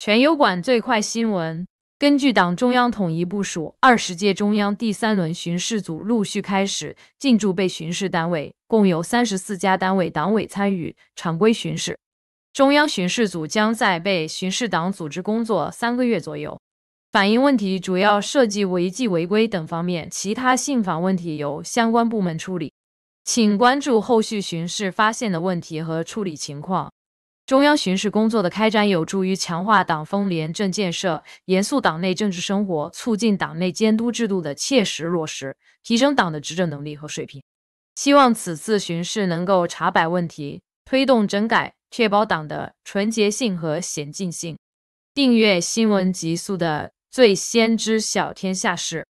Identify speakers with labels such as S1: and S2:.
S1: 全优管最快新闻。根据党中央统一部署，二十届中央第三轮巡视组陆续开始进驻被巡视单位，共有三十四家单位党委参与常规巡视。中央巡视组将在被巡视党组织工作三个月左右，反映问题主要涉及违纪违规等方面，其他信访问题由相关部门处理。请关注后续巡视发现的问题和处理情况。中央巡视工作的开展，有助于强化党风廉政建设，严肃党内政治生活，促进党内监督制度的切实落实，提升党的执政能力和水平。希望此次巡视能够查摆问题，推动整改，确保党的纯洁性和先进性。订阅《新闻极速》的，最先知晓天下事。